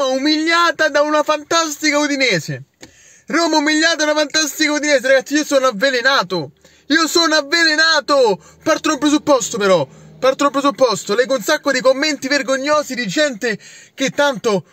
Roma umiliata da una fantastica Udinese. Roma umiliata da una fantastica Udinese, ragazzi, io sono avvelenato. Io sono avvelenato! Parto da un presupposto però, parto da un presupposto, leggo un sacco di commenti vergognosi di gente che tanto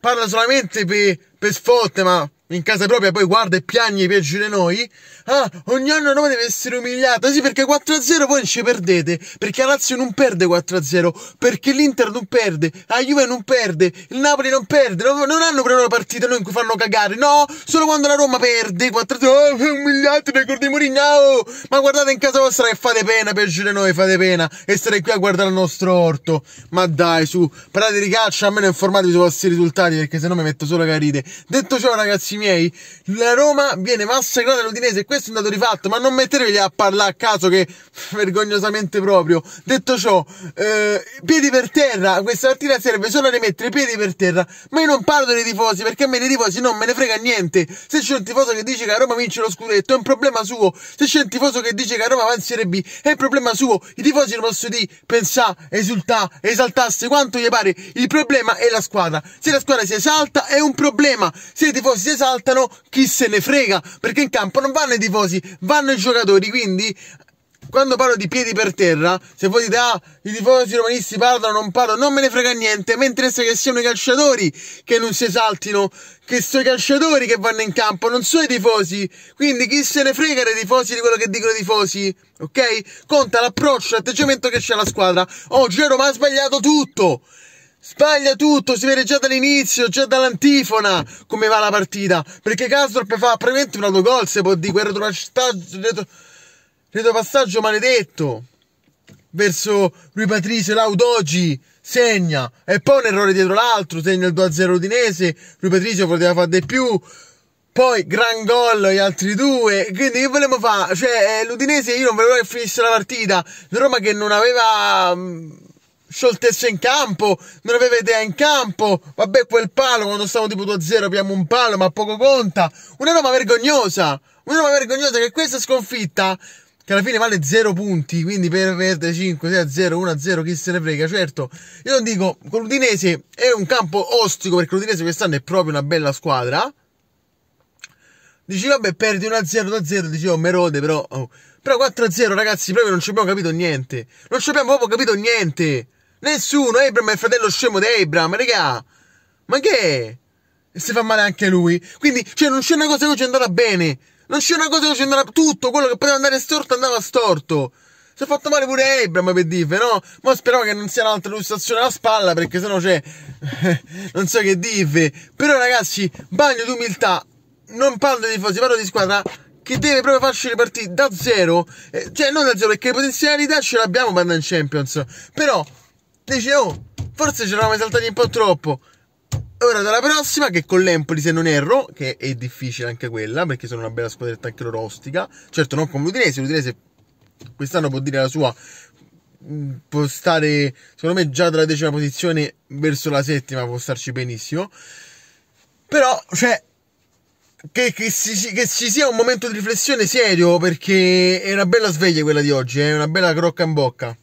parla solamente per, per sfotte, ma in casa propria, poi guarda e piagne peggio di noi. Ah, ogni anno Roma deve essere umiliata. Sì, perché 4-0 voi non ci perdete. Perché la Lazio non perde 4-0. Perché l'Inter non perde. La Juve non perde. Il Napoli non perde. Non, non hanno per loro partite noi in cui fanno cagare. No, solo quando la Roma perde 4-0. Oh, nel ricordi Mourinho. Oh, ma guardate in casa vostra che fate pena peggio di noi, fate pena. E stare qui a guardare il nostro orto. Ma dai, su, Parate di calcio, almeno informatevi sui vostri risultati. Perché se no mi metto solo che ride. Detto ciò, ragazzi miei, la Roma viene massacrata dall'Udinese, questo è un dato di fatto, ma non mettetevi a parlare a caso che vergognosamente proprio. Detto ciò, eh, piedi per terra, questa partita serve solo a rimettere piedi per terra, ma io non parlo dei tifosi perché a me dei tifosi non me ne frega niente. Se c'è un tifoso che dice che a Roma vince lo scudetto è un problema suo, se c'è un tifoso che dice che a Roma avanzi B è un problema suo, i tifosi non posso dire, pensare, esultare, esaltarsi quanto gli pare, il problema è la squadra. Se la squadra si esalta è un problema, se i tifosi si esaltano esaltano, chi se ne frega, perché in campo non vanno i tifosi, vanno i giocatori, quindi quando parlo di piedi per terra, se voi dite ah, i tifosi romanisti parlano, non parlano, non me ne frega niente, mentre se che siano i calciatori che non si esaltino, che sono i calciatori che vanno in campo, non sono i tifosi. Quindi chi se ne frega dei tifosi di quello che dicono i tifosi, ok? Conta l'approccio, l'atteggiamento che c'è alla squadra. Oggi oh, Roma ha sbagliato tutto. Sbaglia tutto, si vede già dall'inizio, già dall'antifona come va la partita. Perché Castrop fa praticamente un autogol, se può dire, quel retropassaggio, retro, retropassaggio maledetto. Verso lui Patrice Laudogi, segna. E poi un errore dietro l'altro, segna il 2-0 Udinese, lui Patrice poteva fare di più. Poi gran gol gli altri due. Quindi che volevamo fare? Cioè, eh, l'Udinese io non volevo che finisse la partita. La Roma che non aveva mm, scioltezza in campo, non aveva idea in campo. Vabbè, quel palo, quando stavamo tipo 2-0, abbiamo un palo, ma poco conta. Una roba vergognosa, una roba vergognosa che questa sconfitta, che alla fine vale 0 punti, quindi per perdere 5, 6 0, 1 0, chi se ne frega, certo. Io non dico, con l'Udinese è un campo ostico perché l'Udinese quest'anno è proprio una bella squadra. Dici, vabbè, perdi 1-0 da 0, dicevo, oh, merode, però... Oh. Però 4-0, ragazzi, proprio non ci abbiamo capito niente. Non ci abbiamo proprio capito niente. Nessuno, Abram è il fratello scemo di Abram, raga. Ma che è? E si fa male anche lui. Quindi, cioè, non c'è una cosa che ci è andata bene. Non c'è una cosa che ci è andata... Tutto quello che poteva andare storto andava storto. Si è fatto male pure Abram per dire, no? Ma speriamo che non sia un'altra illustrazione alla spalla, perché sennò c'è... Cioè, non so che dire. Però, ragazzi, bagno d'umiltà. Non parlo di tifosi, parlo di squadra che deve proprio farci ripartire da zero, eh, cioè non da zero perché le potenzialità ce l'abbiamo per andare in Champions, però dice oh forse ci eravamo saltati un po' troppo Ora dalla prossima che con l'Empoli se non erro, che è difficile anche quella perché sono una bella squadretta anche loro ostica, certo non come l'Udinese, l'Udinese quest'anno può dire la sua, mm, può stare secondo me già dalla decima posizione verso la settima può starci benissimo, però cioè che, che, si, che, ci sia un momento di riflessione serio perché è una bella sveglia quella di oggi, eh, è eh? una bella crocca in bocca.